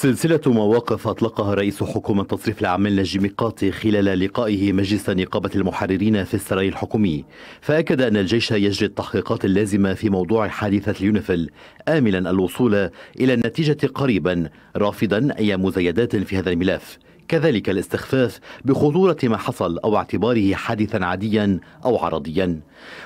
سلسلة مواقف أطلقها رئيس حكومة تصريف الأعمال نجيم قاطي خلال لقائه مجلس نقابة المحررين في السراي الحكومي فأكد أن الجيش يجري التحقيقات اللازمة في موضوع حادثة اليونفل آملا الوصول إلى النتيجة قريبا رافضا أي مزايدات في هذا الملف كذلك الاستخفاف بخطورة ما حصل أو اعتباره حادثا عاديا أو عرضيا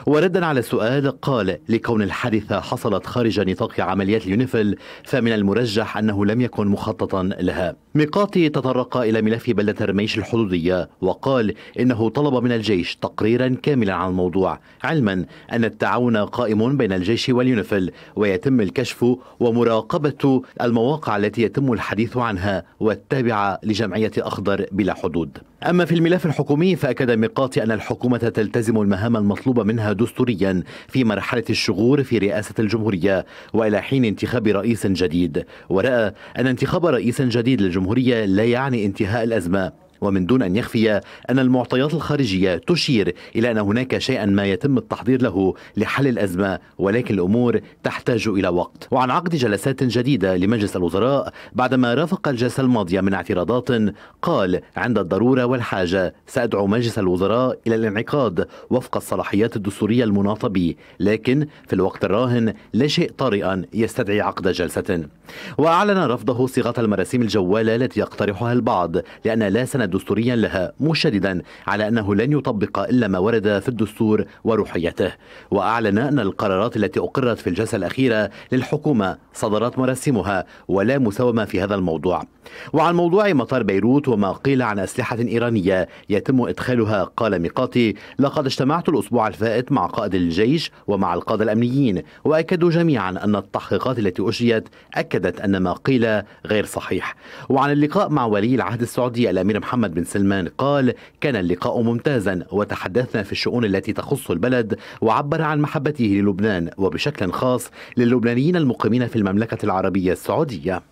وردا على السؤال قال لكون الحادثة حصلت خارج نطاق عمليات اليونيفل فمن المرجح أنه لم يكن مخططا لها ميقاتي تطرق إلى ملف بلدة رميش الحدودية وقال إنه طلب من الجيش تقريرا كاملا عن الموضوع علما أن التعاون قائم بين الجيش واليونفل ويتم الكشف ومراقبة المواقع التي يتم الحديث عنها والتابعة لجمعية أخضر بلا حدود أما في الملف الحكومي فأكد ميقاتي أن الحكومة تلتزم المهام المطلوبة منها دستوريا في مرحلة الشغور في رئاسة الجمهورية وإلى حين انتخاب رئيس جديد ورأى أن انتخاب رئيس جديد للجمهورية لا يعني انتهاء الأزمة ومن دون أن يخفي أن المعطيات الخارجية تشير إلى أن هناك شيئا ما يتم التحضير له لحل الأزمة ولكن الأمور تحتاج إلى وقت وعن عقد جلسات جديدة لمجلس الوزراء بعدما رافق الجلسة الماضية من اعتراضات قال عند الضرورة والحاجة سأدعو مجلس الوزراء إلى الانعقاد وفق الصلاحيات الدستورية المناطة به لكن في الوقت الراهن لا شيء طارئا يستدعي عقد جلسة وأعلن رفضه صيغة المراسيم الجوالة التي يقترحها البعض لأن لا سند دستوريا لها مشددا على أنه لن يطبق إلا ما ورد في الدستور وروحيته وأعلن أن القرارات التي أقرت في الجلسة الأخيرة للحكومة صدرت مراسمها ولا مساومة في هذا الموضوع وعن موضوع مطار بيروت وما قيل عن أسلحة إيرانية يتم إدخالها قال ميقاتي لقد اجتمعت الأسبوع الفائت مع قائد الجيش ومع القادة الأمنيين وأكدوا جميعا أن التحقيقات التي أجريت أكدت أن ما قيل غير صحيح وعن اللقاء مع ولي العهد السعودي الأمير محمد بن سلمان قال كان اللقاء ممتازا وتحدثنا في الشؤون التي تخص البلد وعبر عن محبته للبنان وبشكل خاص للبنانيين المقيمين في المملكة العربية السعودية